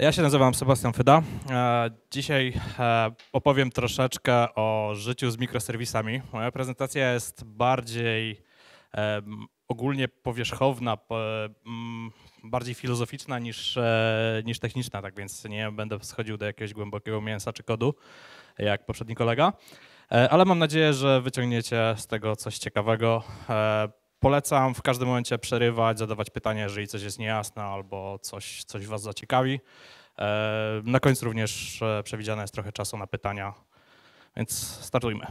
Ja się nazywam Sebastian Fyda. E, dzisiaj e, opowiem troszeczkę o życiu z mikroserwisami. Moja prezentacja jest bardziej e, ogólnie powierzchowna, mm, bardziej filozoficzna niż, niż techniczna, tak więc nie będę schodził do jakiegoś głębokiego mięsa czy kodu, jak poprzedni kolega. Ale mam nadzieję, że wyciągniecie z tego coś ciekawego. Polecam w każdym momencie przerywać, zadawać pytania, jeżeli coś jest niejasne albo coś, coś Was zaciekawi. E, na końcu również e, przewidziane jest trochę czasu na pytania, więc startujmy.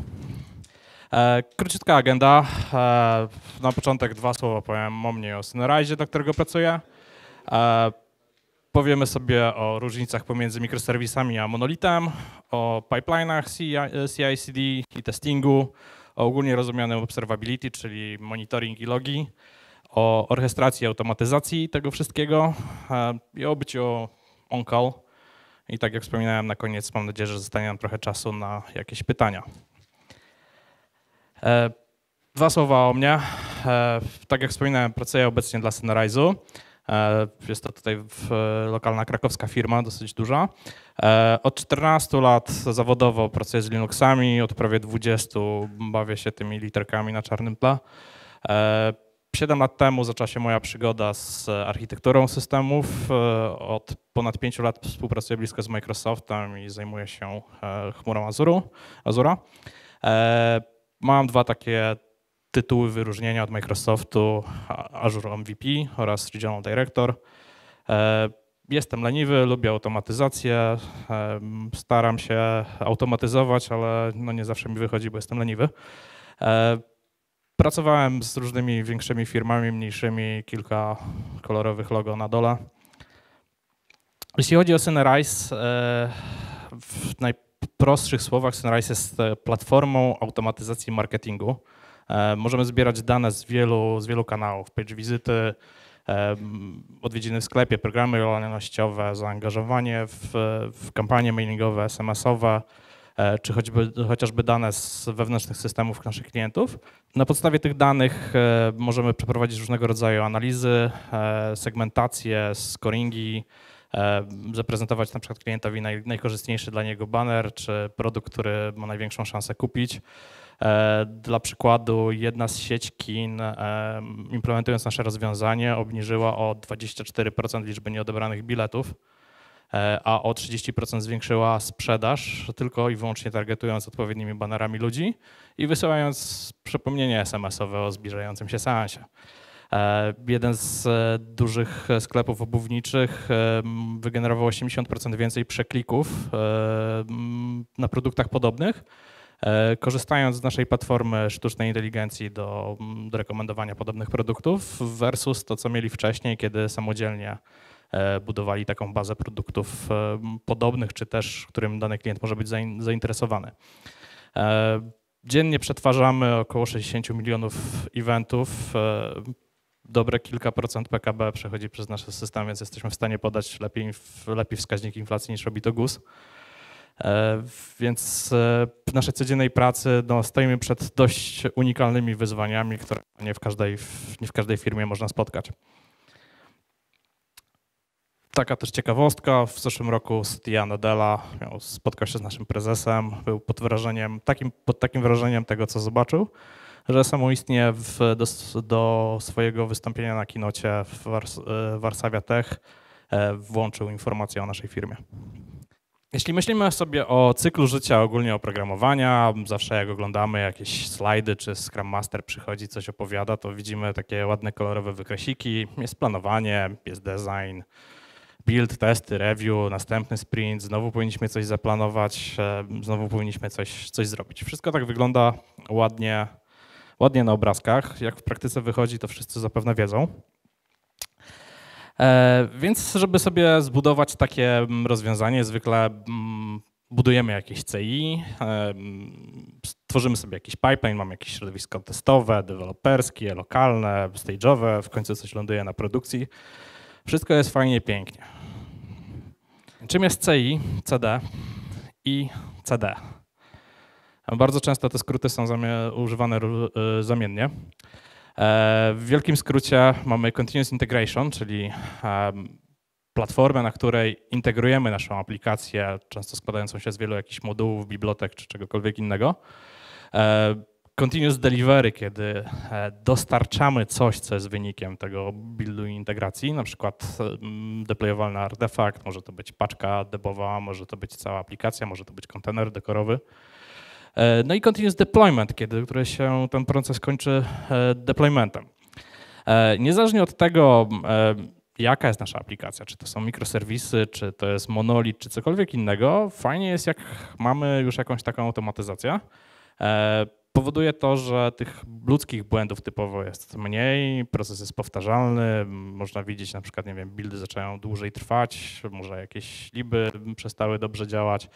E, króciutka agenda. Na początek dwa słowa powiem o mnie i o Synerize, do którego pracuję. Powiemy sobie o różnicach pomiędzy mikroserwisami a monolitem, o pipeline'ach CI, CI/CD i testingu, o ogólnie rozumianym observability, czyli monitoring i logi, o orchestracji, automatyzacji tego wszystkiego e, i o byciu on-call. I tak jak wspominałem na koniec, mam nadzieję, że zostanie nam trochę czasu na jakieś pytania. E, dwa słowa o mnie. E, tak jak wspominałem, pracuję obecnie dla Sunrise'u. E, jest to tutaj e, lokalna krakowska firma, dosyć duża. E, od 14 lat zawodowo pracuję z Linuxami, od prawie 20 bawię się tymi literkami na czarnym tle. 7 lat temu zaczęła się moja przygoda z architekturą systemów. Od ponad 5 lat współpracuję blisko z Microsoftem i zajmuję się chmurą Azura. Mam dwa takie tytuły wyróżnienia od Microsoftu Azure MVP oraz Regional Director. E, jestem leniwy, lubię automatyzację, e, staram się automatyzować, ale no nie zawsze mi wychodzi, bo jestem leniwy. E, pracowałem z różnymi większymi firmami, mniejszymi, kilka kolorowych logo na dole. Jeśli chodzi o Synerize, w najprostszych słowach Synerize jest platformą automatyzacji marketingu. E, możemy zbierać dane z wielu, z wielu kanałów, page wizyty, e, odwiedziny w sklepie, programy lojalnościowe, zaangażowanie w, w kampanie mailingowe, SMS-owe, e, czy choćby, chociażby dane z wewnętrznych systemów naszych klientów. Na podstawie tych danych możemy przeprowadzić różnego rodzaju analizy, segmentacje, scoringi, zaprezentować na przykład klientowi naj, najkorzystniejszy dla niego banner, czy produkt, który ma największą szansę kupić. E, dla przykładu, jedna z sieć kin, implementując nasze rozwiązanie, obniżyła o 24% liczby nieodebranych biletów, e, a o 30% zwiększyła sprzedaż, tylko i wyłącznie targetując odpowiednimi banerami ludzi i wysyłając przypomnienie SMS-owe o zbliżającym się seansie. E, jeden z dużych sklepów obuwniczych wygenerował 80% więcej przeklików na produktach podobnych E, korzystając z naszej platformy sztucznej inteligencji do, mm, do rekomendowania podobnych produktów versus to, co mieli wcześniej, kiedy samodzielnie e, budowali taką bazę produktów e, podobnych, czy też którym dany klient może być zainteresowany. Dziennie przetwarzamy około 60 milionów eventów. Dobre kilka procent PKB przechodzi przez nasz system, więc jesteśmy w stanie podać lepiej, lepiej wskaźnik inflacji niż robi to GUS. E, więc w e, naszej codziennej pracy no, stoimy przed dość unikalnymi wyzwaniami, które nie w każdej, nie w każdej firmie można spotkać. Taka też ciekawostka, w zeszłym roku Satya Nadella spotkał się z naszym prezesem, był pod wrażeniem, takim, pod takim wrażeniem tego, co zobaczył, że samoistnie w, do, do swojego wystąpienia na kinocie w Wars, e, Tech włączył informację o naszej firmie. Jeśli myślimy sobie o cyklu życia ogólnie oprogramowania, zawsze jak oglądamy jakieś slajdy, czy Scrum Master przychodzi, coś opowiada, to widzimy takie ładne kolorowe wykresiki, jest planowanie, jest design, build, testy, review, następny sprint, znowu powinniśmy coś zaplanować, e, znowu powinniśmy coś, coś zrobić. Wszystko tak wygląda ładnie, ładnie na obrazkach. Jak w praktyce wychodzi, to wszyscy zapewne wiedzą. E, więc żeby sobie zbudować takie mm, rozwiązanie, zwykle mm, budujemy jakieś CI, e, mm, tworzymy sobie jakiś pipeline, mamy jakieś środowisko testowe, deweloperskie, lokalne, stage'owe, w końcu coś ląduje na produkcji. Wszystko jest fajnie, pięknie. Czym jest CI, CD i CD? Bardzo często te skróty są używane e, zamiennie. E, w wielkim skrócie mamy Continuous Integration, czyli platformę, na której integrujemy naszą aplikację, często składającą się z wielu jakichś modułów, bibliotek czy czegokolwiek innego. E, continuous Delivery, kiedy e, dostarczamy coś, co jest wynikiem tego buildu i integracji, na przykład deployowalny artefakt, może to być paczka debowa, może to być cała aplikacja, może to być kontener dekorowy. E, no i continuous deployment, kiedy, które się ten proces kończy e, deploymentem. E, niezależnie od tego, jaka jest nasza aplikacja, czy to są mikroserwisy, czy to jest monolit, czy cokolwiek innego, fajnie jest, jak mamy już jakąś taką automatyzację. Powoduje to, że tych ludzkich błędów typowo jest mniej, proces jest powtarzalny, można widzieć na przykład, nie wiem, buildy zaczynają dłużej trwać, może jakieś liby przestały dobrze działać.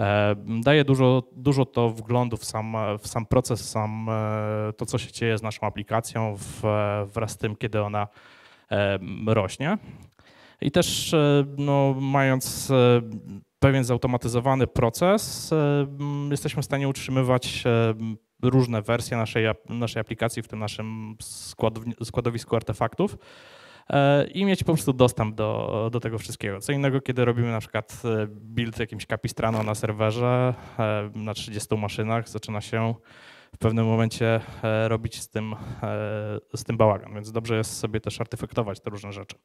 E, daje dużo, dużo to wglądu w sam, w sam proces, sam e, to, co się dzieje z naszą aplikacją w, wraz z tym, kiedy ona e, rośnie. I też no, mając pewien zautomatyzowany proces, jesteśmy w stanie utrzymywać różne wersje naszej, naszej aplikacji w tym naszym składowisku artefaktów. E, i mieć po prostu dostęp do, do tego wszystkiego. Co innego, kiedy robimy na przykład e, build jakimś kapistrano na serwerze e, na 30 maszynach, zaczyna się w pewnym momencie robić z tym, z tym bałagan, więc dobrze jest sobie też artyfektować te różne rzeczy.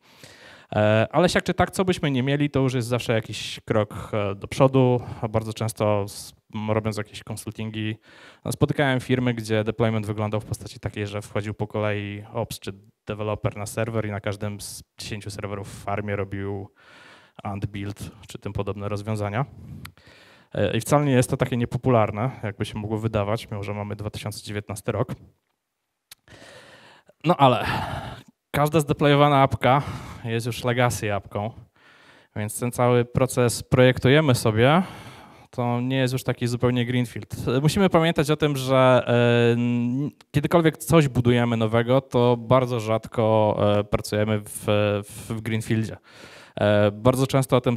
E, ale siak czy tak, co byśmy nie mieli, to już jest zawsze jakiś krok e, do przodu. Bardzo często robiąc jakieś konsultingi no, spotykałem firmy, gdzie deployment wyglądał w postaci takiej, że wchodził po kolei ops czy deweloper na serwer i na każdym z 10 serwerów w farmie robił unbuild build czy tym podobne rozwiązania. E, I wcale nie jest to takie niepopularne, jakby się mogło wydawać, mimo że mamy 2019 rok. No ale każda zdeployowana apka jest już legacy apką, więc ten cały proces projektujemy sobie, to nie jest już taki zupełnie greenfield. Musimy pamiętać o tym, że e, kiedykolwiek coś budujemy nowego, to bardzo rzadko e, pracujemy w, w greenfieldzie. E, bardzo często o tym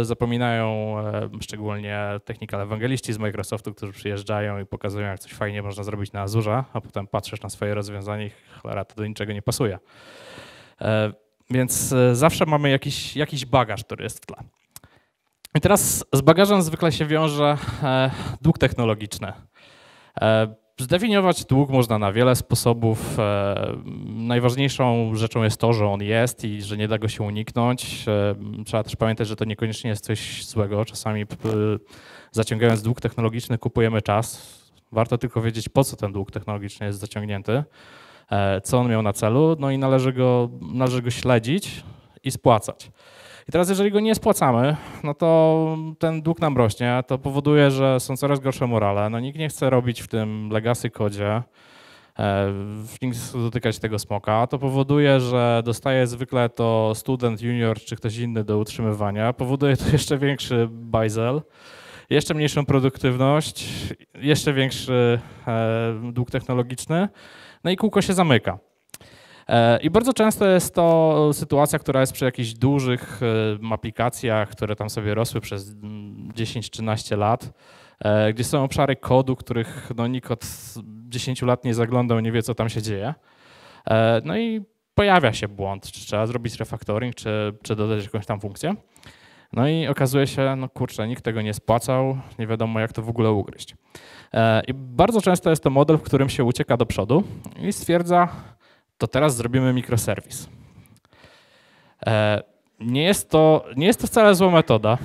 e, zapominają e, szczególnie technical ewangeliści z Microsoftu, którzy przyjeżdżają i pokazują, jak coś fajnie można zrobić na Azurze, a potem patrzysz na swoje rozwiązanie i cholera, to do niczego nie pasuje. Więc zawsze mamy jakiś, jakiś bagaż, który jest w tle. I teraz z bagażem zwykle się wiąże dług technologiczny. Zdefiniować dług można na wiele sposobów. E, najważniejszą rzeczą jest to, że on jest i że nie da go się uniknąć. E, trzeba też pamiętać, że to niekoniecznie jest coś złego. Czasami zaciągając dług technologiczny kupujemy czas. Warto tylko wiedzieć, po co ten dług technologiczny jest zaciągnięty, e, co on miał na celu, no i należy go, należy go śledzić i spłacać. I teraz, jeżeli go nie spłacamy, no to ten dług nam rośnie, to powoduje, że są coraz gorsze morale. No nikt nie chce robić w tym legacy kodzie, e, nikt nie chce dotykać tego smoka. To powoduje, że dostaje zwykle to student, junior czy ktoś inny do utrzymywania. Powoduje to jeszcze większy bajzel jeszcze mniejszą produktywność, jeszcze większy e, dług technologiczny, no i kółko się zamyka. E, I bardzo często jest to sytuacja, która jest przy jakichś dużych e, aplikacjach, które tam sobie rosły przez 10-13 mm, lat, e, gdzie są obszary kodu, których no, nikt od 10 lat nie zaglądał, nie wie, co tam się dzieje. No i pojawia się błąd, czy trzeba zrobić refactoring, czy, czy dodać jakąś tam funkcję. No i okazuje się, no kurczę, nikt tego nie spłacał, nie wiadomo jak to w ogóle ugryźć. I bardzo często jest to model, w którym się ucieka do przodu i stwierdza, to teraz zrobimy mikroserwis. E, nie jest to, nie jest to wcale zła metoda.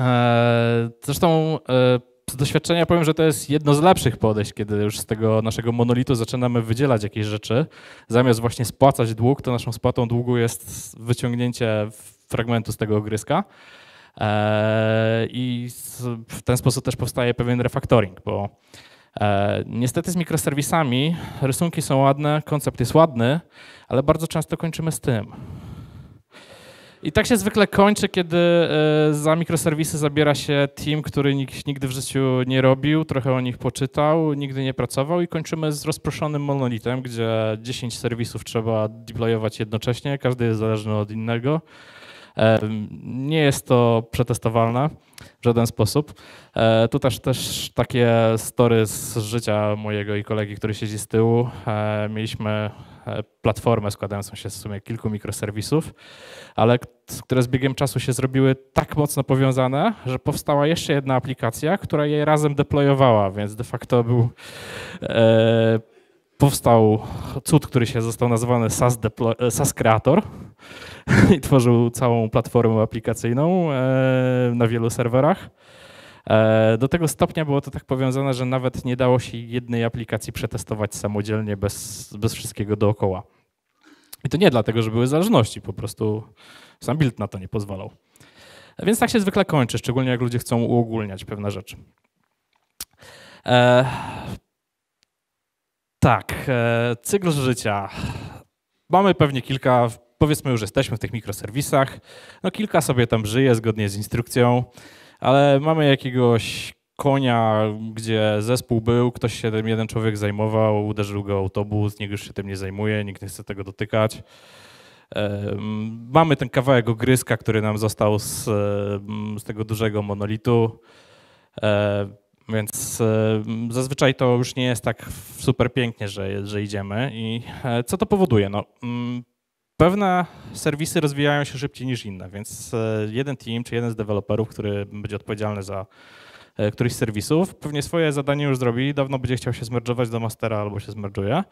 E, zresztą e, z doświadczenia powiem, że to jest jedno z lepszych podejść, kiedy już z tego naszego monolitu zaczynamy wydzielać jakieś rzeczy. Zamiast właśnie spłacać dług, to naszą spłatą długu jest wyciągnięcie fragmentu z tego ogryska. I w ten sposób też powstaje pewien refaktoring, bo E, niestety z mikroserwisami rysunki są ładne, koncept jest ładny, ale bardzo często kończymy z tym. I tak się zwykle kończy, kiedy e, za mikroserwisy zabiera się team, który nikt nigdy w życiu nie robił, trochę o nich poczytał, nigdy nie pracował i kończymy z rozproszonym monolitem, gdzie 10 serwisów trzeba deployować jednocześnie, każdy jest zależny od innego. Nie jest to przetestowalne w żaden sposób. E, tu też, też takie story z życia mojego i kolegi, który siedzi z tyłu. E, mieliśmy e, platformę składającą się z sumie kilku mikroserwisów, ale które z biegiem czasu się zrobiły tak mocno powiązane, że powstała jeszcze jedna aplikacja, która je razem deployowała, więc de facto był powstał cud, który się został nazwany SAS, Deplo- e, SAS Creator i tworzył całą platformę aplikacyjną e, na wielu serwerach. E, do tego stopnia było to tak powiązane, że nawet nie dało się jednej aplikacji przetestować samodzielnie bez, bez wszystkiego dookoła. I to nie dlatego, że były zależności, po prostu sam build na to nie pozwalał. Więc tak się zwykle kończy, szczególnie jak ludzie chcą uogólniać pewne rzeczy tak, e, cykl życia. Mamy pewnie kilka, powiedzmy już jesteśmy w tych mikroserwisach, no kilka sobie tam żyje zgodnie z instrukcją, ale mamy jakiegoś konia, gdzie zespół był, ktoś się tym jeden człowiek zajmował, uderzył go autobus, nikt już się tym nie zajmuje, nikt nie chce tego dotykać. Mamy ten kawałek ogryska, który nam został z, e, z tego dużego monolitu. E, więc e, zazwyczaj to już nie jest tak super pięknie, że, że idziemy. I e, co to powoduje? No, mm, pewne serwisy rozwijają się szybciej niż inne, więc e, jeden team czy jeden z deweloperów, który będzie odpowiedzialny za E, któryś z serwisów, pewnie swoje zadanie już zrobi, dawno będzie chciał się zmerdżować do mastera albo się zmerdżuje.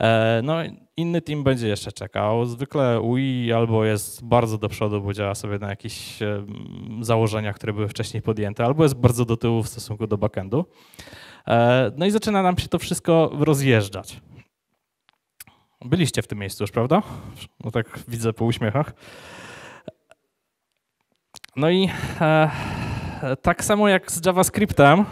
E, no, inny team będzie jeszcze czekał. Zwykle UI albo jest bardzo do przodu, bo działa sobie na jakichś e, założeniach, które były wcześniej podjęte, albo jest bardzo do tyłu w stosunku do backendu. No i zaczyna nam się to wszystko rozjeżdżać. Byliście w tym miejscu już, prawda? No tak widzę po uśmiechach. No i tak samo jak z JavaScriptem,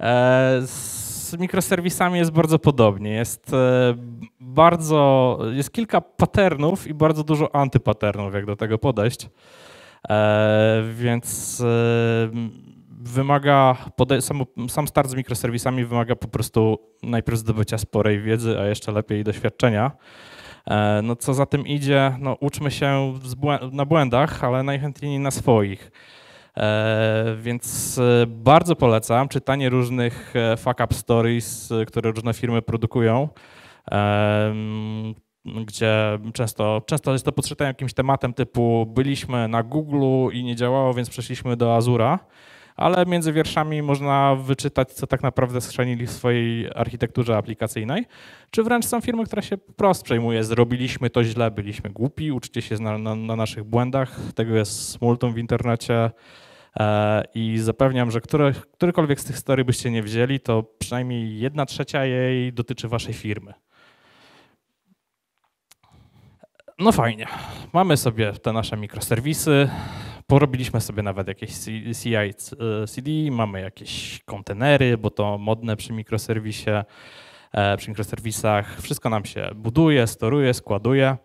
e, z mikroserwisami jest bardzo podobnie. Jest e, bardzo, jest kilka patternów i bardzo dużo antypaternów, jak do tego podejść. E, więc wymaga, sam, sam start z mikroserwisami wymaga po prostu najpierw zdobycia sporej wiedzy, a jeszcze lepiej doświadczenia. No co za tym idzie, no uczmy się na błędach, ale najchętniej na swoich. E, więc e, bardzo polecam czytanie różnych e, fuck up stories, które różne firmy produkują gdzie często, często jest to podszyte jakimś tematem typu byliśmy na Google i nie działało, więc przeszliśmy do Azura ale między wierszami można wyczytać, co tak naprawdę schrzanili w swojej architekturze aplikacyjnej, czy wręcz są firmy, która się prostu przejmuje, zrobiliśmy to źle, byliśmy głupi, uczycie się na, na, na naszych błędach, tego jest multum w internecie, e, i zapewniam, że którykolwiek z tych historii byście nie wzięli, to przynajmniej jedna trzecia jej dotyczy waszej firmy. No fajnie, mamy sobie te nasze mikroserwisy, porobiliśmy sobie nawet jakieś CI, CD, e, mamy jakieś kontenery, bo to modne przy mikroserwisie, e, przy mikroserwisach. Wszystko nam się buduje, storuje, składuje.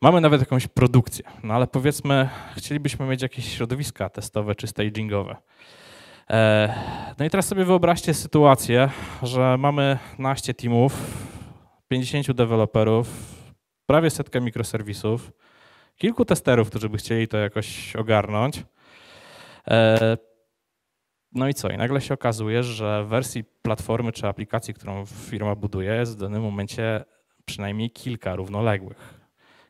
Mamy nawet jakąś produkcję, no ale powiedzmy, chcielibyśmy mieć jakieś środowiska testowe czy stagingowe. E, no i teraz sobie wyobraźcie sytuację, że mamy naście teamów, 50 deweloperów, prawie setkę mikroserwisów, kilku testerów, którzy by chcieli to jakoś ogarnąć. E, no i co? I nagle się okazuje, że w wersji platformy czy aplikacji, którą firma buduje, jest w danym momencie przynajmniej kilka równoległych.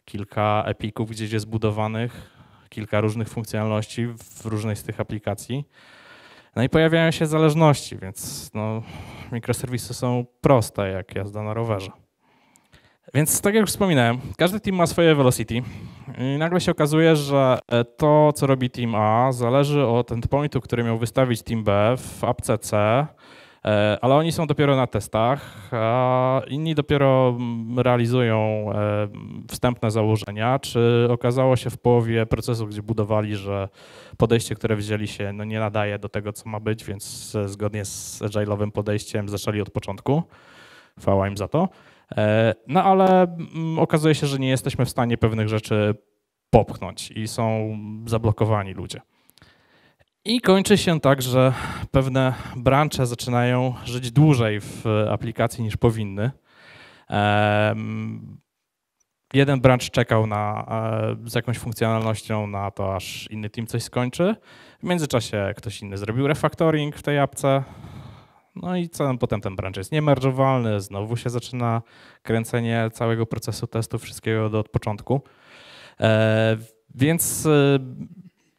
Kilka epików gdzieś jest zbudowanych, kilka różnych funkcjonalności w różnej z tych aplikacji. No i pojawiają się zależności, więc no, mikroserwisy są proste jak jazda na rowerze. Więc tak jak już wspominałem, każdy team ma swoje velocity i nagle się okazuje, że e, to, co robi team A, zależy od endpointu, który miał wystawić team B w apce C, e, ale oni są dopiero na testach, a inni dopiero mm, realizują e, wstępne założenia. Czy okazało się w połowie procesu, gdzie budowali, że podejście, które wzięli się, no nie nadaje do tego, co ma być, więc zgodnie z agile'owym podejściem zaczęli od początku. Chwała im za to. E, no ale mm, okazuje się, że nie jesteśmy w stanie pewnych rzeczy popchnąć i są zablokowani ludzie. I kończy się tak, że pewne branże zaczynają żyć dłużej w aplikacji niż powinny. E, mm, jeden branch czekał na, e, z jakąś funkcjonalnością na to, aż inny team coś skończy. W międzyczasie ktoś inny zrobił refactoring w tej apce, no i co, potem ten branch jest niemerżowalny, znowu się zaczyna kręcenie całego procesu testów, wszystkiego do od początku. E, więc e,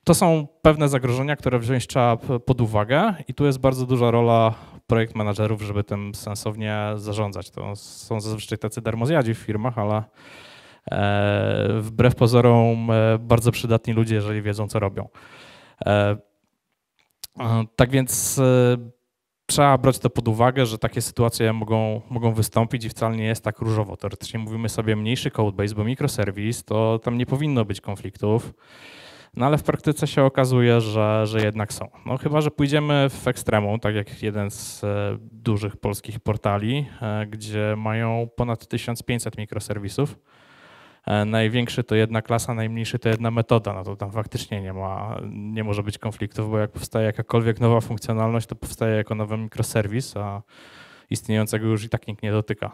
to są pewne zagrożenia, które wziąć trzeba pod uwagę i tu jest bardzo duża rola projekt żeby tym sensownie zarządzać. To są zazwyczaj tacy darmozjadzi w firmach, ale e, wbrew pozorom bardzo przydatni ludzie, jeżeli wiedzą, co robią. Tak więc trzeba brać to pod uwagę, że takie sytuacje mogą, mogą wystąpić i wcale nie jest tak różowo. Teoretycznie mówimy sobie mniejszy codebase, bo mikroserwis, to tam nie powinno być konfliktów. No ale w praktyce się okazuje, że, że jednak są. No chyba, że pójdziemy w ekstremum, tak jak jeden z e, dużych polskich portali, e, gdzie mają ponad 1500 mikroserwisów E, największy to jedna klasa, najmniejszy to jedna metoda, no to tam faktycznie nie, ma, nie może być konfliktów, bo jak powstaje jakakolwiek nowa funkcjonalność, to powstaje jako nowy mikroserwis, a istniejącego już i tak nikt nie dotyka.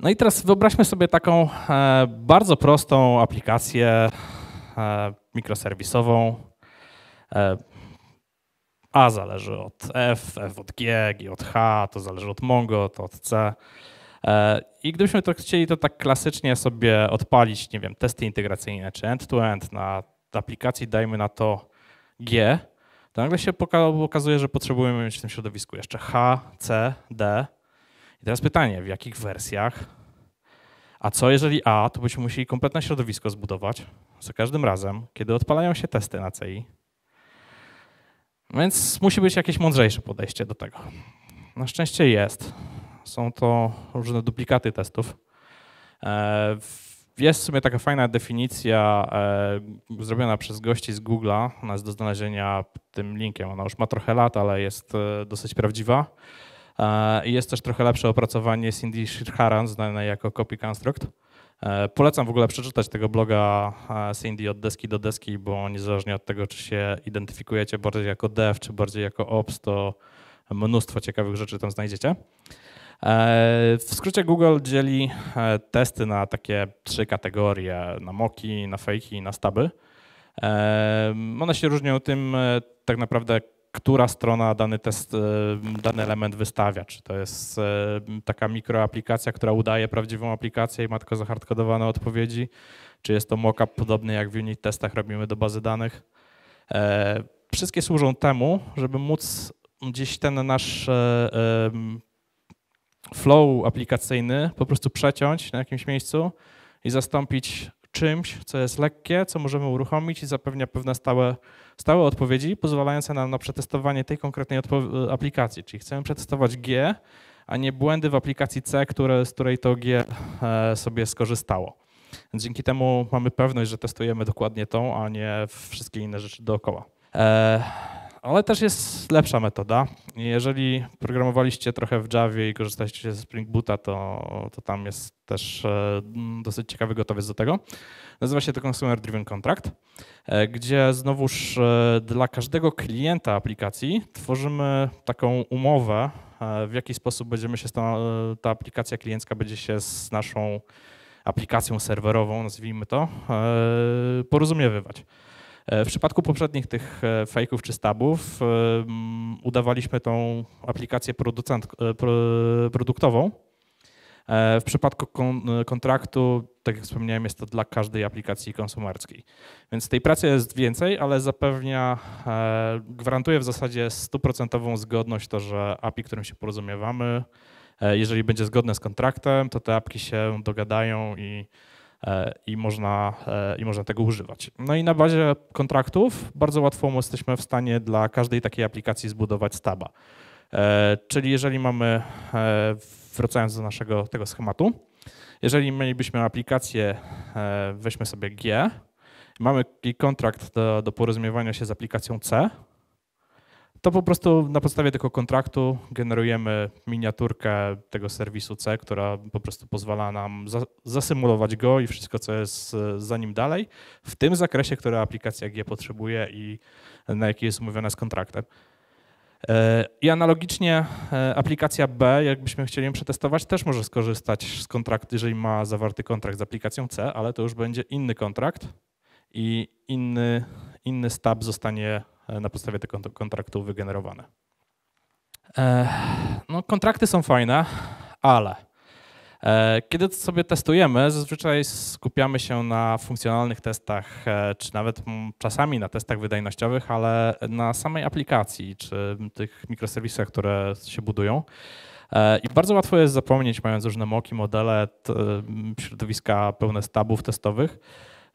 No i teraz wyobraźmy sobie taką e, bardzo prostą aplikację e, mikroserwisową. A zależy od F, F od G, G od H, to zależy od Mongo, to od C. E, I gdybyśmy to chcieli to tak klasycznie sobie odpalić, nie wiem, testy integracyjne czy end-to-end -end na aplikacji, dajmy na to G, to nagle się pokazuje, że potrzebujemy mieć w tym środowisku jeszcze H, C, D. I teraz pytanie, w jakich wersjach? A co jeżeli A, to byśmy musieli kompletne środowisko zbudować za każdym razem, kiedy odpalają się testy na CI. Więc musi być jakieś mądrzejsze podejście do tego. Na szczęście jest. Są to różne duplikaty testów. E, jest w sumie taka fajna definicja e, zrobiona przez gości z Google'a. Ona jest do znalezienia tym linkiem. Ona już ma trochę lat, ale jest e, dosyć prawdziwa. I jest też trochę lepsze opracowanie Cindy Shirharan, znane jako Copy Construct. Polecam w ogóle przeczytać tego bloga Cindy od deski do deski, bo niezależnie od tego, czy się identyfikujecie bardziej jako dev, czy bardziej jako ops, to mnóstwo ciekawych rzeczy tam znajdziecie. E, w skrócie Google dzieli e, testy na takie trzy kategorie, na moki, na fejki i na staby. E, one się różnią tym tak naprawdę, która strona dany test, dany element wystawia. Czy to jest taka mikroaplikacja, która udaje prawdziwą aplikację i ma tylko zahardkodowane odpowiedzi, czy jest to mockup podobny jak w unit testach robimy do bazy danych. Wszystkie służą temu, żeby móc gdzieś ten nasz flow aplikacyjny po prostu przeciąć na jakimś miejscu i zastąpić czymś, co jest lekkie, co możemy uruchomić i zapewnia pewne stałe, stałe odpowiedzi, pozwalające nam na przetestowanie tej konkretnej e, aplikacji. Czyli chcemy przetestować G, a nie błędy w aplikacji C, które, z której to G e, sobie skorzystało. dzięki temu mamy pewność, że testujemy dokładnie tą, a nie wszystkie inne rzeczy dookoła. E, ale też jest lepsza metoda. Jeżeli programowaliście trochę w Java i korzystaliście ze Spring Boota, to, to tam jest też e, dosyć ciekawy gotowiec do tego. Nazywa się to Consumer Driven Contract, e, gdzie znowuż e, dla każdego klienta aplikacji tworzymy taką umowę, w jaki sposób będziemy się, ta aplikacja kliencka będzie się z naszą aplikacją serwerową, nazwijmy to, porozumiewywać. E, w przypadku poprzednich tych e, fejków czy stabów e, mm, udawaliśmy tą aplikację producent, produktową. W przypadku kontraktu, tak jak wspomniałem, jest to dla każdej aplikacji konsumerskiej. Więc tej pracy jest więcej, ale zapewnia, gwarantuje w zasadzie stuprocentową zgodność to, że API, którym się porozumiewamy, jeżeli będzie zgodne z kontraktem, to te apki się dogadają i E, i można, e, i można tego używać. No i na bazie kontraktów bardzo łatwo jesteśmy w stanie dla każdej takiej aplikacji zbudować staba. E, czyli jeżeli mamy, wracając do naszego tego schematu, jeżeli mielibyśmy aplikację, weźmy sobie G, mamy kontrakt do, do porozumiewania się z aplikacją C, to po prostu na podstawie tego kontraktu generujemy miniaturkę tego serwisu C, która po prostu pozwala nam zasymulować go i wszystko, co jest e, za nim dalej, w tym zakresie, które aplikacja G potrzebuje i na jaki jest umówiona z kontraktem. E, I analogicznie e, aplikacja B, jakbyśmy chcieli ją przetestować, też może skorzystać z kontraktu, jeżeli ma zawarty kontrakt z aplikacją C, ale to już będzie inny kontrakt i inny, inny stab zostanie E, na podstawie tego kontraktu wygenerowane. E, no, kontrakty są fajne, ale e, kiedy sobie testujemy, zazwyczaj skupiamy się na funkcjonalnych testach, czy nawet czasami na testach wydajnościowych, ale na samej aplikacji czy tych mikroserwisach, które się budują. I bardzo łatwo jest zapomnieć, mając różne moki, modele, środowiska pełne stabów testowych,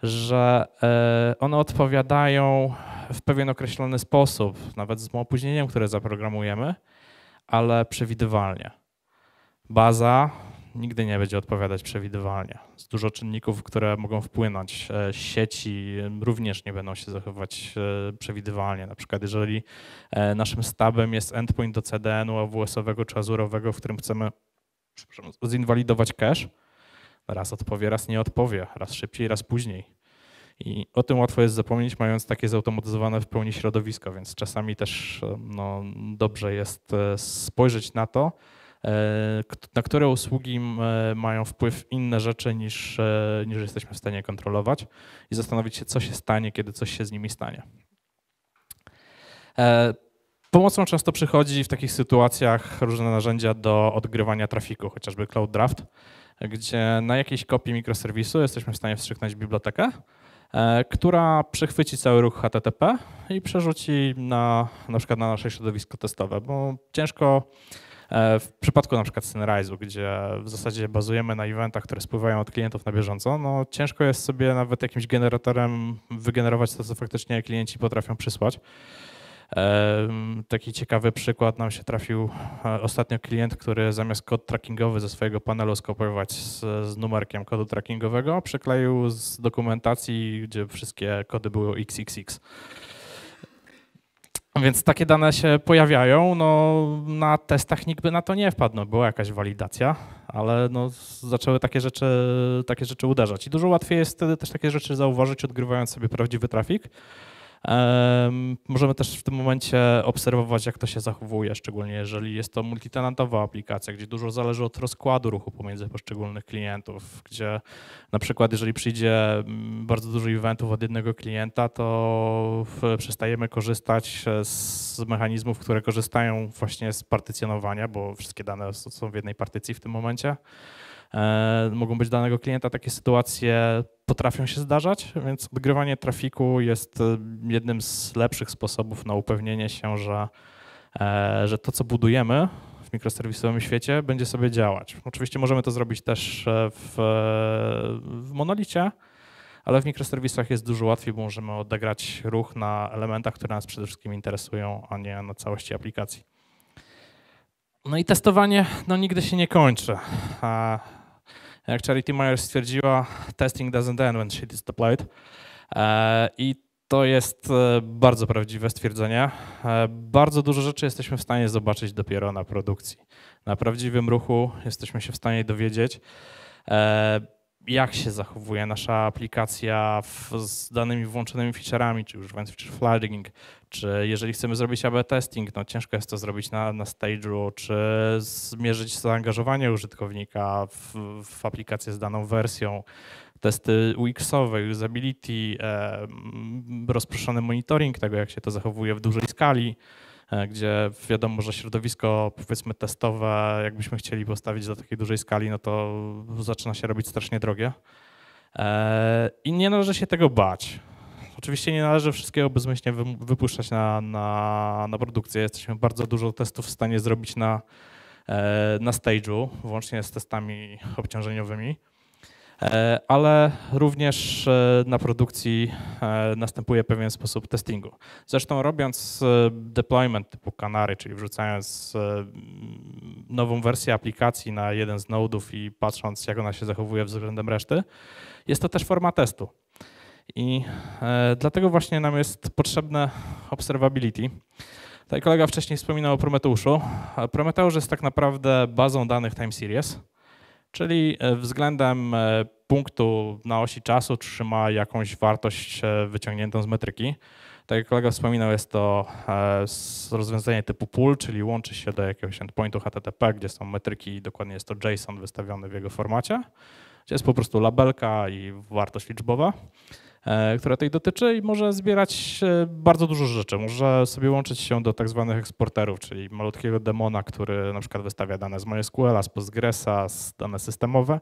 że e, one odpowiadają w pewien określony sposób, nawet z opóźnieniem, które zaprogramujemy, ale przewidywalnie. Baza nigdy nie będzie odpowiadać przewidywalnie. Z dużo czynników, które mogą wpłynąć. E, sieci również nie będą się zachowywać e, przewidywalnie. Na przykład, jeżeli naszym stabem jest endpoint do CDN-u AWS-owego czy azurowego, w którym chcemy zinwalidować cache, Raz odpowie, raz nie odpowie, raz szybciej, raz później. I o tym łatwo jest zapomnieć, mając takie zautomatyzowane w pełni środowisko, więc czasami też no, dobrze jest e, spojrzeć na to, e, na które usługi e, mają wpływ inne rzeczy niż, niż jesteśmy w stanie kontrolować i zastanowić się, co się stanie, kiedy coś się z nimi stanie. Pomocą często przychodzi w takich sytuacjach różne narzędzia do odgrywania trafiku, chociażby Cloud Draft gdzie na jakiejś kopii mikroserwisu jesteśmy w stanie wstrzyknąć bibliotekę, e, która przechwyci cały ruch HTTP i przerzuci na, na przykład na nasze środowisko testowe, bo ciężko e, w przypadku na przykład Sunrise'u, gdzie w zasadzie bazujemy na eventach, które spływają od klientów na bieżąco, no ciężko jest sobie nawet jakimś generatorem wygenerować to, co faktycznie klienci potrafią przysłać. Taki ciekawy przykład nam się trafił e, ostatnio klient, który zamiast kod trackingowy ze swojego panelu skopiować z, z numerkiem kodu trackingowego, przykleił z dokumentacji, gdzie wszystkie kody były XXX. Więc takie dane się pojawiają. No, na testach nikt by na to nie wpadł. No, była jakaś walidacja, ale no, zaczęły takie rzeczy, takie rzeczy uderzać. I dużo łatwiej jest wtedy też takie rzeczy zauważyć, odgrywając sobie prawdziwy trafik. Możemy też w tym momencie obserwować, jak to się zachowuje, szczególnie jeżeli jest to multitenantowa aplikacja, gdzie dużo zależy od rozkładu ruchu pomiędzy poszczególnych klientów, gdzie na przykład jeżeli przyjdzie mm, bardzo dużo eventów od jednego klienta, to przestajemy korzystać e, z mechanizmów, które korzystają właśnie z partycjonowania, bo wszystkie dane są w jednej partycji w tym momencie. E, mogą być danego klienta, takie sytuacje potrafią się zdarzać, więc odgrywanie trafiku jest e, jednym z lepszych sposobów na upewnienie się, że, e, że to, co budujemy w mikroserwisowym świecie, będzie sobie działać. Oczywiście możemy to zrobić też w, w monolicie, ale w mikroserwisach jest dużo łatwiej, bo możemy odegrać ruch na elementach, które nas przede wszystkim interesują, a nie na całości aplikacji. No i testowanie no, nigdy się nie kończy. A jak Charity Myers stwierdziła, testing doesn't end when shit is deployed. E, I to jest e, bardzo prawdziwe stwierdzenie. E, bardzo dużo rzeczy jesteśmy w stanie zobaczyć dopiero na produkcji. Na prawdziwym ruchu jesteśmy się w stanie dowiedzieć jak się zachowuje nasza aplikacja w, z danymi włączonymi featureami, czy używając feature flagging, czy jeżeli chcemy zrobić AB testing, no ciężko jest to zrobić na, na stage'u, czy zmierzyć zaangażowanie użytkownika w, w aplikację z daną wersją, testy UX-owe, usability, e, rozproszony monitoring tego, jak się to zachowuje w dużej skali, E, gdzie wiadomo, że środowisko powiedzmy testowe, jakbyśmy chcieli postawić do takiej dużej skali, no to zaczyna się robić strasznie drogie. E, I nie należy się tego bać. Oczywiście nie należy wszystkiego bezmyślnie wypuszczać na, na, na produkcję. Jesteśmy bardzo dużo testów w stanie zrobić na, e, na stage'u, włącznie z testami obciążeniowymi. E, ale również e, na produkcji e, następuje pewien sposób testingu. Zresztą robiąc deployment typu Canary, czyli wrzucając nową wersję aplikacji na jeden z nodów i patrząc jak ona się zachowuje względem reszty, jest to też forma testu. I dlatego właśnie nam jest potrzebne observability. Tutaj kolega wcześniej wspominał o Prometeuszu. Prometeusz jest tak naprawdę bazą danych time series, czyli e, względem e, punktu na osi czasu trzyma jakąś wartość e, wyciągniętą z metryki. Tak jak kolega wspominał, jest to rozwiązanie typu pool, czyli łączy się do jakiegoś endpointu HTTP, gdzie są metryki i dokładnie jest to JSON wystawiony w jego formacie. Jest po prostu labelka i wartość liczbowa. E, która tej dotyczy i może zbierać e, bardzo dużo rzeczy. Może sobie łączyć się do tak zwanych eksporterów, czyli malutkiego demona, który na przykład wystawia dane z MySQL, z Postgresa, z dane systemowe.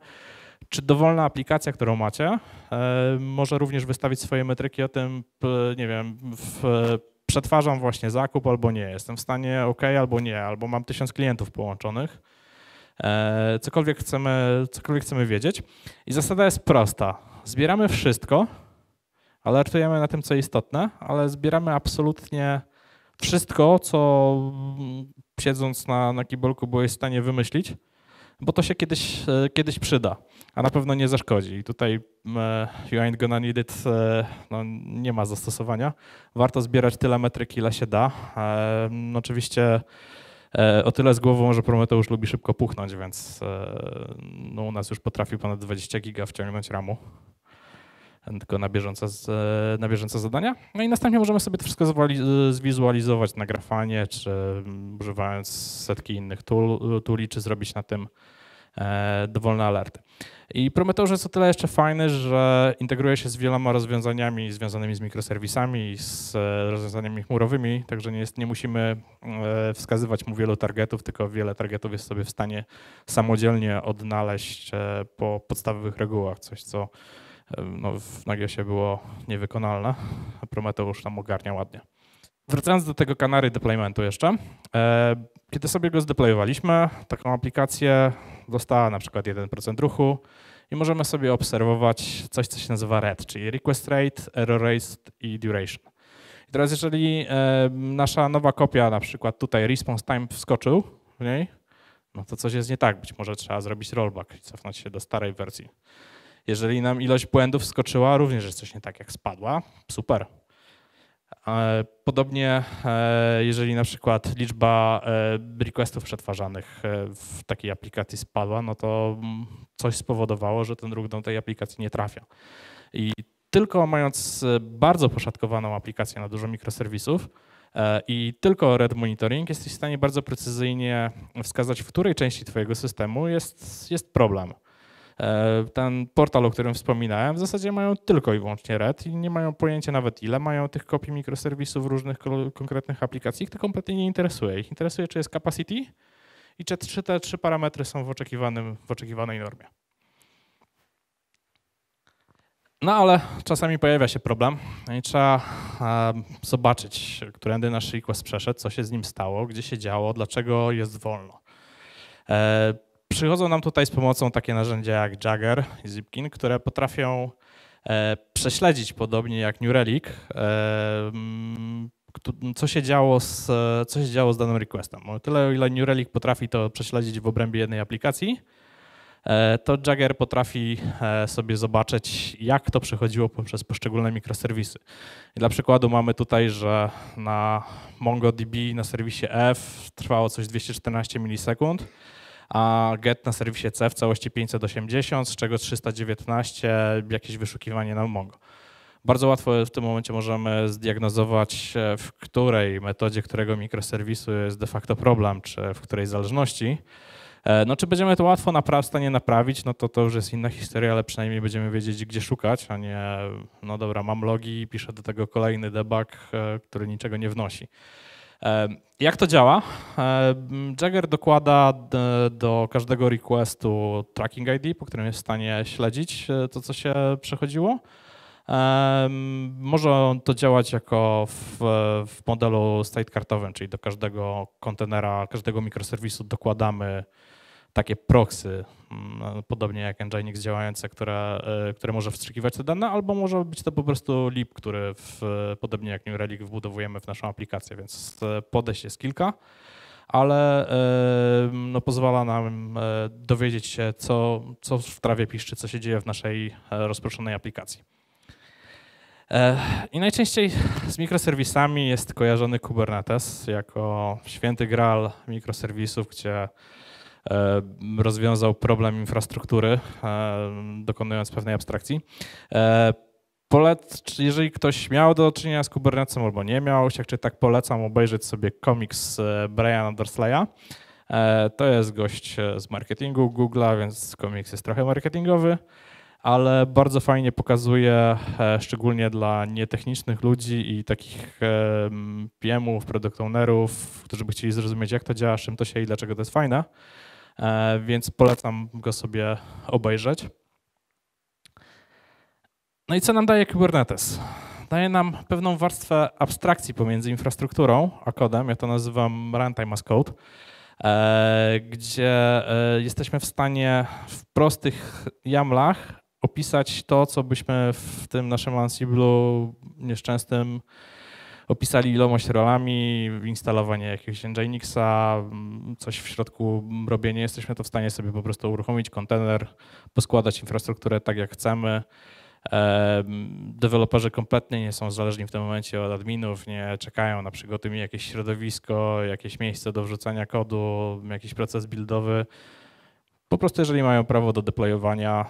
Czy dowolna aplikacja, którą macie, e, może również wystawić swoje metryki o tym, nie wiem, w, przetwarzam właśnie zakup albo nie, jestem w stanie OK albo nie, albo mam tysiąc klientów połączonych. Cokolwiek chcemy, cokolwiek chcemy wiedzieć. I zasada jest prosta. Zbieramy wszystko, alertujemy na tym, co istotne, ale zbieramy absolutnie wszystko, co mm, siedząc na, na kibelku byłeś w stanie wymyślić, bo to się kiedyś, e, kiedyś przyda, a na pewno nie zaszkodzi. I tutaj e, you ain't gonna need it e, no, nie ma zastosowania. Warto zbierać tyle metryk, ile się da. Mm, oczywiście o tyle z głową, że Prometeusz lubi szybko puchnąć, więc no, u nas już potrafił ponad 20 giga wciągnąć ramu tylko na bieżące, na bieżące zadania. No i następnie możemy sobie to wszystko zwizualizować na grafanie, czy używając setki innych tool, tooli, czy zrobić na tym e, dowolne alerty. I Prometeusz jest o tyle jeszcze fajny, że integruje się z wieloma rozwiązaniami związanymi z mikroserwisami, z e, rozwiązaniami chmurowymi, także nie, jest, nie musimy e, wskazywać mu wielu targetów, tylko wiele targetów jest sobie w stanie samodzielnie odnaleźć po podstawowych regułach, coś co no, w Nagiasie było niewykonalne, a Prometeusz tam ogarnia ładnie. Wracając do tego kanary deploymentu jeszcze, e, kiedy sobie go zdeployowaliśmy, taką aplikację dostała na przykład 1% ruchu i możemy sobie obserwować coś, co się nazywa RED, czyli Request Rate, Error Rate i Duration. I teraz jeżeli nasza nowa kopia, na przykład tutaj response time wskoczył w niej, no to coś jest nie tak, być może trzeba zrobić rollback i cofnąć się do starej wersji. Jeżeli nam ilość błędów skoczyła, również jest coś nie tak, jak spadła, super. E, podobnie, e, jeżeli na przykład liczba e, requestów przetwarzanych w takiej aplikacji spadła, no to mm, coś spowodowało, że ten ruch do tej aplikacji nie trafia. I tylko mając bardzo poszatkowaną aplikację na dużo mikroserwisów, i tylko red monitoring jesteś w stanie bardzo precyzyjnie wskazać, w której części Twojego systemu jest, jest problem. E, ten portal, o którym wspominałem, w zasadzie mają tylko i wyłącznie RED i nie mają pojęcia nawet ile mają tych kopii mikroserwisów różnych konkretnych aplikacji. Ich to kompletnie nie interesuje. Ich interesuje, czy jest capacity i czy, te trzy parametry są w, oczekiwanym, w oczekiwanej normie. No ale czasami pojawia się problem i trzeba e, zobaczyć, którędy nasz request przeszedł, co się z nim stało, gdzie się działo, dlaczego jest wolno. E, przychodzą nam tutaj z pomocą takie narzędzia jak Jagger i Zipkin, które potrafią e, prześledzić, podobnie jak New Relic, e, co się działo z, co się działo z danym requestem. O tyle, o ile New Relic potrafi to prześledzić w obrębie jednej aplikacji, e, to Jagger potrafi sobie zobaczyć, jak to przechodziło poprzez poszczególne mikroserwisy. I dla przykładu mamy tutaj, że na MongoDB na serwisie F trwało coś 214 milisekund, a get na serwisie C w całości 580, z czego 319 jakieś wyszukiwanie na Mongo. Bardzo łatwo w tym momencie możemy zdiagnozować, e, w której metodzie, którego mikroserwisu jest de facto problem, czy w której zależności. E, no, czy będziemy to łatwo napraw, w stanie naprawić, no to to już jest inna historia, ale przynajmniej będziemy wiedzieć, gdzie szukać, a nie, no dobra, mam logi, piszę do tego kolejny debug, e, który niczego nie wnosi. Jak to działa? Jagger dokłada e, do każdego requestu tracking ID, po którym jest w stanie śledzić e, to, co się przechodziło. Może to działać jako w, w modelu state kartowym, czyli do każdego kontenera, każdego mikroserwisu dokładamy takie proxy, mm, podobnie jak Nginx działające, które, które może wstrzykiwać te dane, albo może być to po prostu lib, który w, e, podobnie jak New Relic wbudowujemy w naszą aplikację, więc e, podejść jest kilka, ale e, no, pozwala nam dowiedzieć się, co, co w trawie piszczy, co się dzieje w naszej rozproszonej aplikacji. I najczęściej z mikroserwisami jest kojarzony Kubernetes jako święty graal mikroserwisów, gdzie E, rozwiązał problem infrastruktury, e, dokonując pewnej abstrakcji. E, Polec, jeżeli ktoś miał do czynienia z Kubernetesem albo nie miał, jak czy tak polecam obejrzeć sobie komiks Briana Dorsleya. To jest gość z marketingu Google'a, więc komiks jest trochę marketingowy, ale bardzo fajnie pokazuje, szczególnie dla nietechnicznych ludzi i takich mm, PM-ów, product ownerów, którzy by chcieli zrozumieć, jak to działa, czym to się i dlaczego to jest fajne E, więc polecam go sobie obejrzeć. No i co nam daje Kubernetes? Daje nam pewną warstwę abstrakcji pomiędzy infrastrukturą a kodem, ja to nazywam runtime as code, e, gdzie e, jesteśmy w stanie w prostych YAMLach opisać to, co byśmy w tym naszym ansible nieszczęsnym opisali ilość rolami, instalowanie jakiegoś Nginxa, mm, coś w środku robienie. Jesteśmy to w stanie sobie po prostu uruchomić kontener, poskładać infrastrukturę tak jak chcemy. Deweloperzy kompletnie nie są zależni w tym momencie od adminów, nie czekają na przygotowanie jakieś środowisko, jakieś miejsce do wrzucania kodu, jakiś proces buildowy. Po prostu jeżeli mają prawo do deployowania,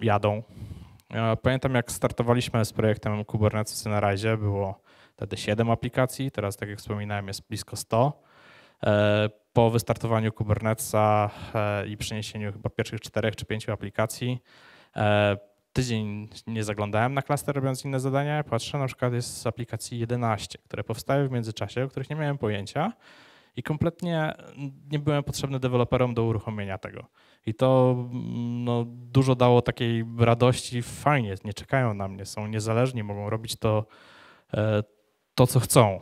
jadą E, pamiętam, jak startowaliśmy z projektem Kubernetes na razie, było wtedy 7 aplikacji, teraz, tak jak wspominałem, jest blisko 100. E, po wystartowaniu Kubernetesa e, i przeniesieniu chyba pierwszych czterech czy pięciu aplikacji, tydzień nie zaglądałem na klaster, robiąc inne zadania. Patrzę, na przykład jest z aplikacji 11, które powstały w międzyczasie, o których nie miałem pojęcia i kompletnie nie byłem potrzebny deweloperom do uruchomienia tego. I to no, dużo dało takiej radości. Fajnie, nie czekają na mnie, są niezależni, mogą robić to, e, to co chcą.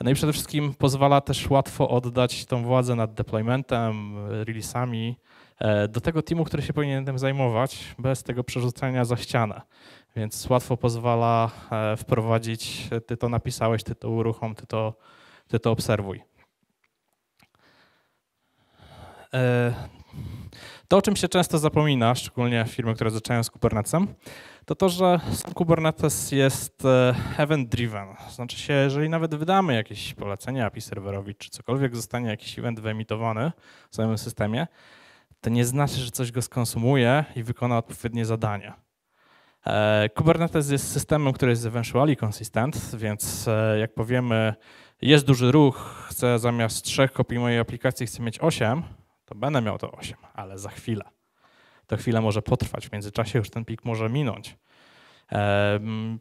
No i przede wszystkim pozwala też łatwo oddać tą władzę nad deploymentem, releasami e, do tego teamu, który się powinien tym zajmować, bez tego przerzucania za ścianę. Więc łatwo pozwala e, wprowadzić, ty to napisałeś, ty to uruchom, ty to, ty to obserwuj. To, o czym się często zapomina, szczególnie firmy, które zaczynają z Kubernetesem, to to, że sam Kubernetes jest e, event-driven. Znaczy się, jeżeli nawet wydamy jakieś polecenie API serwerowi, czy cokolwiek zostanie jakiś event wyemitowany w samym systemie, to nie znaczy, że coś go skonsumuje i wykona odpowiednie zadanie. E, Kubernetes jest systemem, który jest eventually consistent, więc e, jak powiemy, jest duży ruch, chcę zamiast trzech kopii mojej aplikacji, chcę mieć osiem, to będę miał to 8, ale za chwilę. To chwilę może potrwać, w międzyczasie już ten pik może minąć.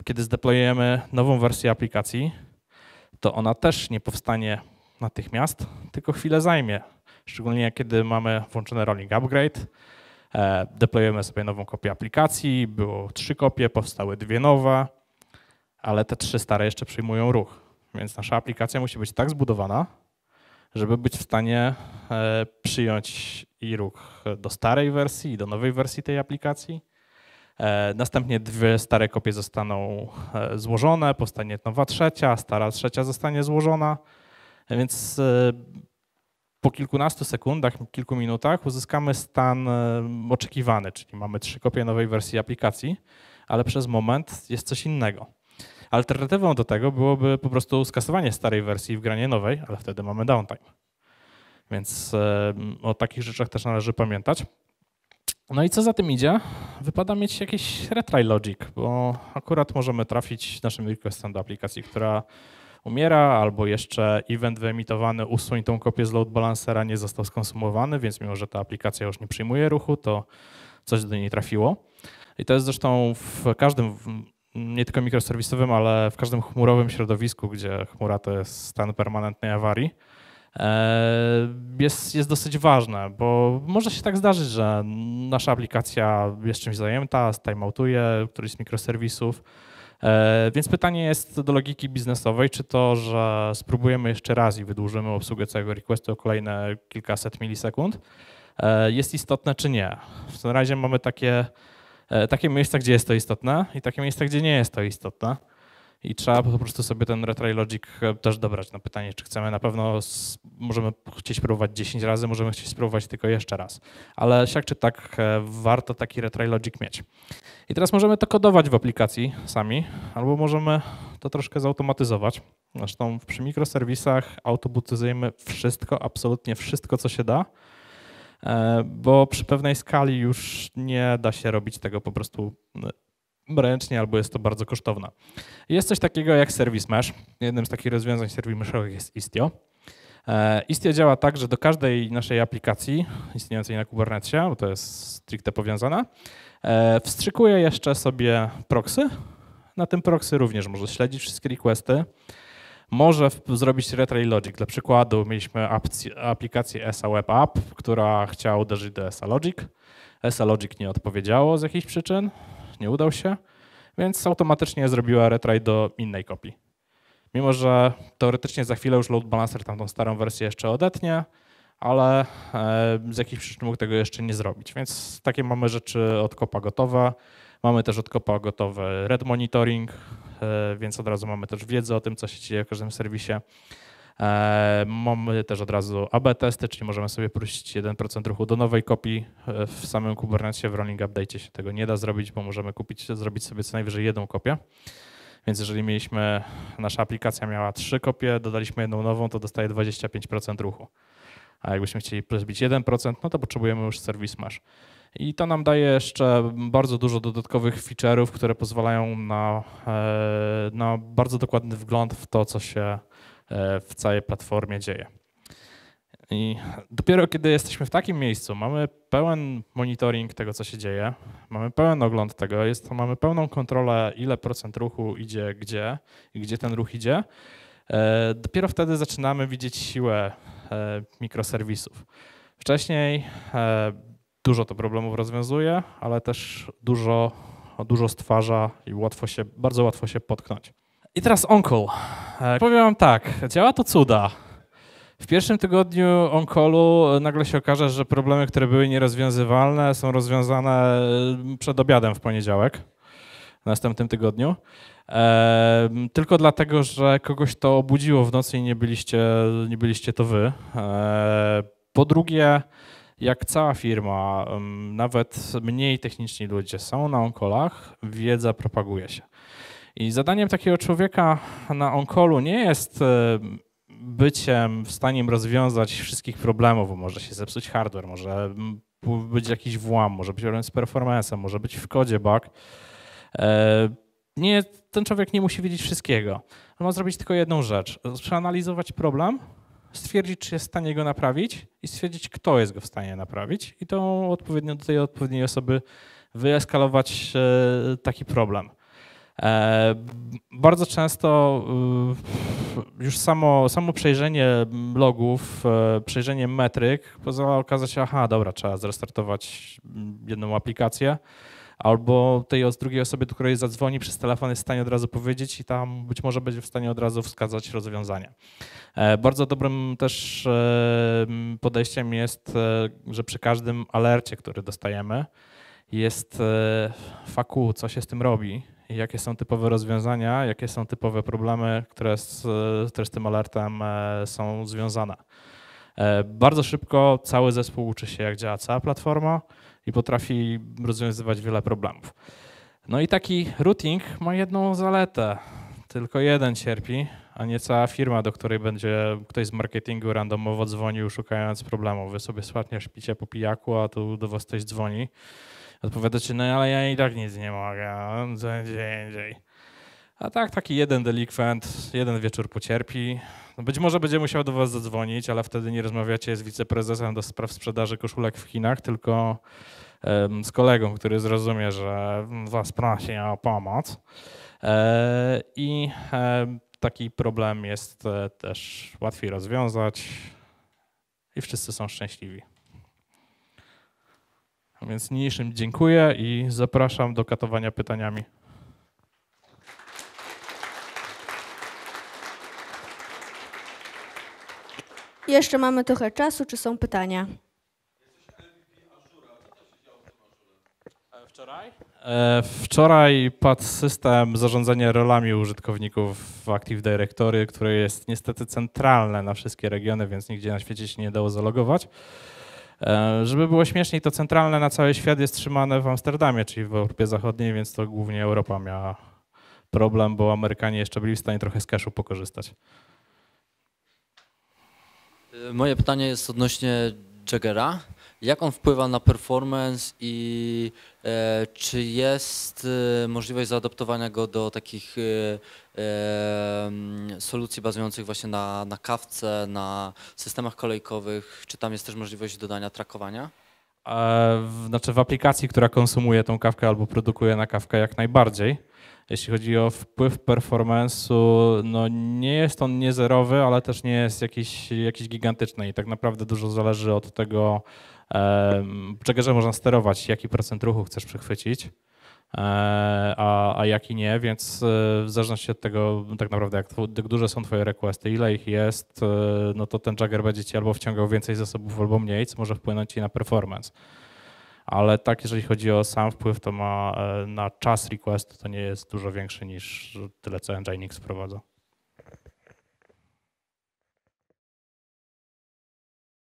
Kiedy zdeployujemy nową wersję aplikacji, to ona też nie powstanie natychmiast, tylko chwilę zajmie. Szczególnie kiedy mamy włączony rolling upgrade, e, deployujemy sobie nową kopię aplikacji, było trzy kopie, powstały dwie nowe, ale te trzy stare jeszcze przyjmują ruch. Więc nasza aplikacja musi być tak zbudowana, żeby być w stanie e, przyjąć i ruch do starej wersji i do nowej wersji tej aplikacji. E, następnie dwie stare kopie zostaną e, złożone, powstanie nowa trzecia, stara trzecia zostanie złożona, więc po kilkunastu sekundach, kilku minutach uzyskamy stan oczekiwany, czyli mamy trzy kopie nowej wersji aplikacji, ale przez moment jest coś innego. Alternatywą do tego byłoby po prostu skasowanie starej wersji w granie nowej, ale wtedy mamy downtime. Więc o takich rzeczach też należy pamiętać. No i co za tym idzie? Wypada mieć jakiś retry logic, bo akurat możemy trafić naszym requestem do aplikacji, która umiera, albo jeszcze event wyemitowany, usuń tą kopię z load balancera, nie został skonsumowany, więc mimo, że ta aplikacja już nie przyjmuje ruchu, to coś do niej trafiło. I to jest zresztą w każdym Mm, nie tylko mikroserwisowym, ale w każdym chmurowym środowisku, gdzie chmura to jest stan permanentnej awarii, eee, jest, jest dosyć ważne, bo może się tak zdarzyć, że nasza aplikacja jest czymś zajęta, timeoutuje któryś z mikroserwisów. Eee, więc pytanie jest do logiki biznesowej, czy to, że spróbujemy jeszcze raz i wydłużymy obsługę całego requestu o kolejne kilkaset milisekund, eee, jest istotne czy nie. W tym razie mamy takie E, takie miejsca, gdzie jest to istotne i takie miejsca, gdzie nie jest to istotne. I trzeba po prostu sobie ten retry logic e, też dobrać na pytanie, czy chcemy na pewno, możemy chcieć spróbować 10 razy, możemy chcieć spróbować tylko jeszcze raz. Ale siak czy tak e, warto taki retry logic mieć. I teraz możemy to kodować w aplikacji sami, albo możemy to troszkę zautomatyzować. Zresztą przy mikroserwisach automatyzujemy wszystko, absolutnie wszystko, co się da. E, bo przy pewnej skali już nie da się robić tego po prostu mm, ręcznie albo jest to bardzo kosztowne. Jest coś takiego jak Service Mesh. Jednym z takich rozwiązań serwis meshowych jest Istio. E, Istio działa tak, że do każdej naszej aplikacji istniejącej na Kubernetesie, bo to jest stricte powiązane, e, wstrzykuje jeszcze sobie proxy. Na tym proxy również może śledzić wszystkie requesty, może zrobić retry logic. Dla przykładu mieliśmy aplikację ESA Web App, która chciała uderzyć do ESA Logic. ESA Logic nie odpowiedziało z jakichś przyczyn, nie udał się, więc automatycznie zrobiła retry do innej kopii. Mimo, że teoretycznie za chwilę już load balancer tamtą starą wersję jeszcze odetnie, ale e, z jakichś przyczyn mógł tego jeszcze nie zrobić. Więc takie mamy rzeczy od kopa gotowe. Mamy też od kopa gotowy red monitoring, E, więc od razu mamy też wiedzę o tym, co się dzieje w każdym serwisie. E, mamy też od razu AB testy, czyli możemy sobie prosić 1% ruchu do nowej kopii. E, w samym Kubernetesie w rolling update się tego nie da zrobić, bo możemy kupić, zrobić sobie co najwyżej jedną kopię. Więc jeżeli mieliśmy, nasza aplikacja miała trzy kopie, dodaliśmy jedną nową, to dostaje 25% ruchu. A jakbyśmy chcieli zbić 1%, no to potrzebujemy już serwis masz. I to nam daje jeszcze bardzo dużo dodatkowych feature'ów, które pozwalają na, e, na bardzo dokładny wgląd w to, co się e, w całej platformie dzieje. I dopiero kiedy jesteśmy w takim miejscu, mamy pełen monitoring tego, co się dzieje, mamy pełen ogląd tego, jest, mamy pełną kontrolę, ile procent ruchu idzie gdzie i gdzie ten ruch idzie, e, dopiero wtedy zaczynamy widzieć siłę mikroserwisów. Wcześniej dużo to problemów rozwiązuje, ale też dużo, dużo stwarza i łatwo się, bardzo łatwo się potknąć. I teraz Onkol. E, powiem wam tak, działa to cuda. W pierwszym tygodniu Onkolu e, nagle się okaże, że problemy, które były nierozwiązywalne, są rozwiązane e, przed obiadem w poniedziałek, w następnym tygodniu. Tylko dlatego, że kogoś to obudziło w nocy i nie byliście, nie byliście to wy. Po drugie, jak cała firma, nawet mniej techniczni ludzie są na onkolach, wiedza propaguje się. I zadaniem takiego człowieka na onkolu nie jest e, byciem w stanie rozwiązać wszystkich problemów, bo może się zepsuć hardware, może być jakiś włam, może być problem z performanceem, może być w kodzie bug. E, nie, ten człowiek nie musi wiedzieć wszystkiego. On ma zrobić tylko jedną rzecz: przeanalizować problem stwierdzić, czy jest w stanie go naprawić i stwierdzić, kto jest go w stanie naprawić i to odpowiednio do tej odpowiedniej osoby wyeskalować e, taki problem. E, bardzo często e, już samo, samo przejrzenie logów, przejrzenie metryk pozwala okazać, aha, dobra, trzeba zrestartować mm, jedną aplikację, albo tej drugiej osobie, do której zadzwoni przez telefon jest w stanie od razu powiedzieć i tam być może będzie w stanie od razu wskazać rozwiązanie. E, bardzo dobrym też e, podejściem jest, e, że przy każdym alercie, który dostajemy, jest faku, co się z tym robi, jakie są typowe rozwiązania, jakie są typowe problemy, które z, które z tym alertem są związane. E, bardzo szybko cały zespół uczy się, jak działa cała platforma i potrafi rozwiązywać wiele problemów. No i taki routing ma jedną zaletę. Tylko jeden cierpi, a nie cała firma, do której będzie ktoś z marketingu randomowo dzwonił, szukając problemu. Wy sobie słatnie szpicie po pijaku, a tu do was ktoś dzwoni. Odpowiadacie, no ale ja i tak nic nie mogę, gdzie indziej. A tak, taki jeden delikwent, jeden wieczór pocierpi, no być może będzie musiał do was zadzwonić, ale wtedy nie rozmawiacie z wiceprezesem do spraw sprzedaży koszulek w Chinach, tylko z kolegą, który zrozumie, że was prosi o pomoc. E, I e, taki problem jest e, też łatwiej rozwiązać i wszyscy są szczęśliwi. Więc niniejszym dziękuję i zapraszam do katowania pytaniami. Jeszcze mamy trochę czasu. Czy są pytania? Wczoraj? E, wczoraj padł system zarządzania rolami użytkowników w Active Directory, które jest niestety centralne na wszystkie regiony, więc nigdzie na świecie się nie dało zalogować. E, żeby było śmieszniej, to centralne na cały świat jest trzymane w Amsterdamie, czyli w Europie Zachodniej, więc to głównie Europa miała problem, bo Amerykanie jeszcze byli w stanie trochę z cashu pokorzystać. Y, moje pytanie jest odnośnie Jaggera. Jak on wpływa na performance i e, czy jest e, możliwość zaadaptowania go do takich y, e, solucji bazujących właśnie na, na kawce, na systemach kolejkowych? Czy tam jest też możliwość dodania trakowania? E, w, znaczy w aplikacji, która konsumuje tą kawkę albo produkuje na kawkę jak najbardziej. Jeśli chodzi o wpływ performance'u, no nie jest on niezerowy, ale też nie jest jakiś, jakiś gigantyczny i tak naprawdę dużo zależy od tego, czego można sterować, jaki procent ruchu chcesz przychwycić. E, a, a, jaki nie, więc e, w zależności od tego tak naprawdę jak, jak duże są twoje requesty, ile ich jest, e, no to ten Jagger będzie ci albo wciągał więcej zasobów, albo mniej, co może wpłynąć ci na performance ale tak jeżeli chodzi o sam wpływ, to ma e, na czas request, to nie jest dużo większy niż tyle, co Nginx prowadza.